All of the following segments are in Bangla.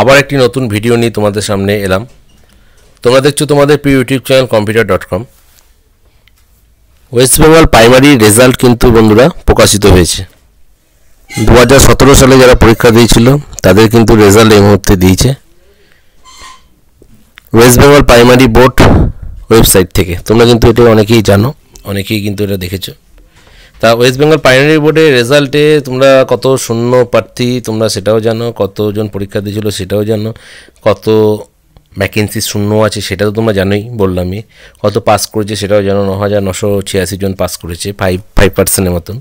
আবার একটি নতুন ভিডিও নিয়ে তোমাদের সামনে এলাম তোমরা দেখছো তোমাদের প্রিয় YouTube channel computer dot com West Bengal primary result কিন্তু বন্ধুরা প্রকাশিত হয়েছে দু সালে যারা পরীক্ষা দিয়েছিল তাদের কিন্তু রেজাল্ট এই মুহূর্তে দিয়েছে West Bengal primary board website থেকে তোমরা কিন্তু এটা অনেকেই জানো অনেকেই কিন্তু এটা দেখেছো তা ওয়েস্ট বেঙ্গল প্রাইমারি বোর্ডের রেজাল্টে তোমরা কত শূন্য প্রার্থী তোমরা সেটাও জানো কতজন পরীক্ষা দিয়েছিল সেটাও জানো কত ভ্যাকেন্সি শূন্য আছে সেটা তো তোমরা জানোই বললামই কত পাস করেছে সেটাও জানো ন হাজার নশো ছিয়াশি জন পাস করেছে ফাইভ ফাইভ পার্সেন্টের মতন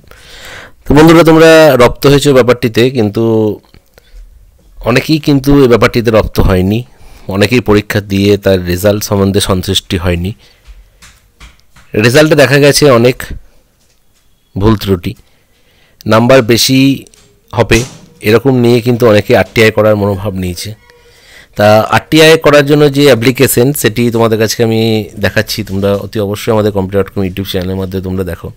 তো বন্ধুরা তোমরা রপ্ত হয়েছে ব্যাপারটিতে কিন্তু অনেকেই কিন্তু এই ব্যাপারটিতে রপ্ত হয়নি অনেকেই পরীক্ষা দিয়ে তার রেজাল্ট সম্বন্ধে সন্তুষ্টি হয়নি রেজাল্টে দেখা গেছে অনেক ভুল ত্রুটি নাম্বার বেশি হবে এরকম নিয়ে কিন্তু অনেকে আরটিআই করার মনোভাব নিয়েছে তা আরটিআই করার জন্য যে অ্যাপ্লিকেশন সেটি তোমাদের কাছে আমি দেখাচ্ছি তোমরা অতি অবশ্যই আমাদের কম্পিউটার ডট কম ইউটিউব চ্যানেলের মধ্যে তোমরা দেখো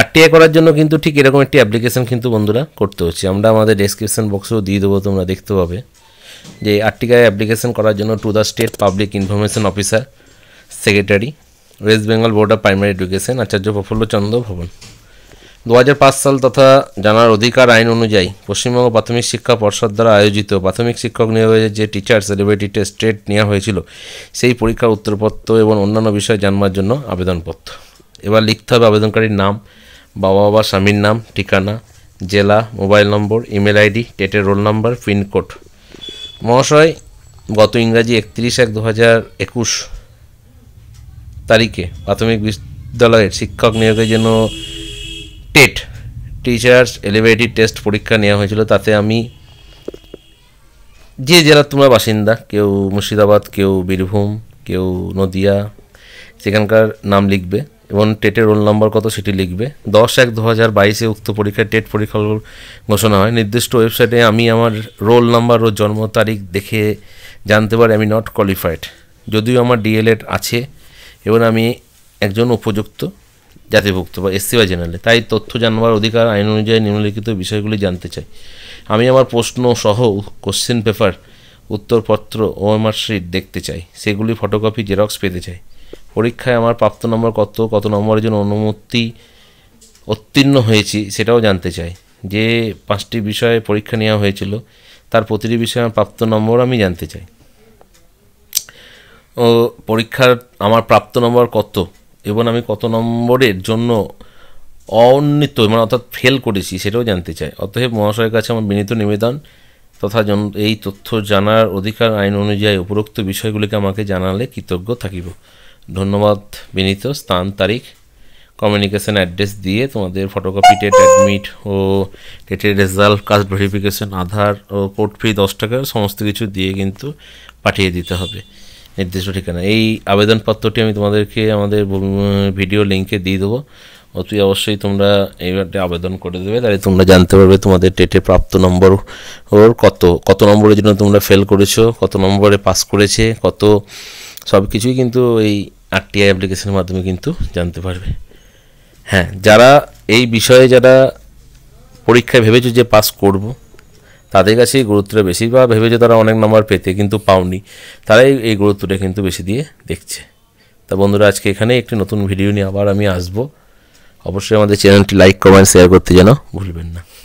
আরটিআই করার জন্য কিন্তু ঠিক এরকম একটি অ্যাপ্লিকেশন কিন্তু বন্ধুরা করতে হচ্ছে আমরা আমাদের ডেসক্রিপশন বক্সেও দিয়ে দেবো তোমরা দেখতে পাবে যে আরটিআই অ্যাপ্লিকেশন করার জন্য to the state public information officer secretary West Bengal board of primary education Acharya Prafullachandra Bhavan দু সাল তথা জানার অধিকার আইন অনুযায়ী পশ্চিমবঙ্গ প্রাথমিক শিক্ষা পর্ষদ দ্বারা আয়োজিত প্রাথমিক শিক্ষক নিয়োগের যে টিচার সেলিব্রিটি টেস্ট টেট নেওয়া হয়েছিল সেই পরীক্ষার উত্তরপত্র এবং অন্যান্য বিষয় জানবার জন্য আবেদনপত্র এবার লিখতে হবে আবেদনকারীর নাম বাবা বা স্বামীর নাম ঠিকানা জেলা মোবাইল নম্বর ইমেল আইডি টেটের রোল নাম্বার পিনকোড মহাশয় গত ইংরাজি একত্রিশ এক দু হাজার একুশ তারিখে প্রাথমিক বিদ্যালয়ের শিক্ষক নিয়োগের জন্য টেট টিচার্স এলিভেটেড টেস্ট পরীক্ষা নেওয়া হয়েছিল তাতে আমি যে জেলার তোমরা বাসিন্দা কেউ মুর্শিদাবাদ কেউ বীরভূম কেউ নদিয়া সেখানকার নাম লিখবে এবং টেটের রোল নম্বর কত সেটি লিখবে দশ এক দু হাজার বাইশে উক্ত পরীক্ষায় টেট পরীক্ষা ঘোষণা হয় নির্দিষ্ট ওয়েবসাইটে আমি আমার রোল নাম্বার ও জন্ম তারিখ দেখে জানতে পারি আমি নট কোয়ালিফাইড যদিও আমার ডিএলএড আছে এবং আমি একজন উপযুক্ত জাতিভুক্ত বা এসসি বা জেনারেলে তাই তথ্য জানবার অধিকার আইন অনুযায়ী নিম্নলিখিত বিষয়গুলি জানতে চাই আমি আমার প্রশ্ন সহ কোশ্চেন পেপার উত্তরপত্র ও আমার শিট দেখতে চাই সেগুলি ফটোকপি জেরক্স পেতে চাই পরীক্ষায় আমার প্রাপ্ত নম্বর কত কত নম্বরের জন্য অনুমতি উত্তীর্ণ হয়েছি সেটাও জানতে চাই যে পাঁচটি বিষয়ে পরীক্ষা নেওয়া হয়েছিল তার প্রতিটি বিষয়ে আমার প্রাপ্ত নম্বর আমি জানতে চাই পরীক্ষার আমার প্রাপ্ত নম্বর কত এবং আমি কত নম্বরের জন্য অনিত মানে অর্থাৎ ফেল করেছি সেটাও জানতে চাই অতএব মহাশয়ের কাছে আমার বিনীত নিবেদন তথা জন এই তথ্য জানার অধিকার আইন অনুযায়ী উপরোক্ত বিষয়গুলিকে আমাকে জানালে কৃতজ্ঞ থাকিব ধন্যবাদ বিনীত স্থান তারিখ কমিউনিকেশন অ্যাড্রেস দিয়ে তোমাদের ফটোকপি টেট অ্যাডমিট ও টেটের রেজাল্ট কাস্ট ভেরিফিকেশন আধার ও কোর্ট ফি দশ টাকা সমস্ত কিছু দিয়ে কিন্তু পাঠিয়ে দিতে হবে নির্দিষ্ট ঠিকানা এই আবেদনপত্রটি আমি তোমাদেরকে আমাদের ভিডিও লিঙ্কে দিয়ে দেবো অতি অবশ্যই তোমরা এইবারটি আবেদন করে দেবে তাহলে তোমরা জানতে পারবে তোমাদের টেটে প্রাপ্ত নম্বর ওর কত কত নম্বরের জন্য তোমরা ফেল করেছো কত নম্বরে পাস করেছে কত সব কিছুই কিন্তু এই আরটিআই অ্যাপ্লিকেশনের মাধ্যমে কিন্তু জানতে পারবে হ্যাঁ যারা এই বিষয়ে যারা পরীক্ষায় ভেবেছো যে পাস করবো তাদের কাছে এই গুরুত্বটা বেশি বা ভেবেছে তারা অনেক নাম্বার পেতে কিন্তু পাওনি তারাই এই গুরুত্বটা কিন্তু বেশি দিয়ে দেখছে তা বন্ধুরা আজকে এখানে একটি নতুন ভিডিও নিয়ে আবার আমি আসবো অবশ্যই আমাদের চ্যানেলটি লাইক কমেন্ট শেয়ার করতে যেন ভুলবেন না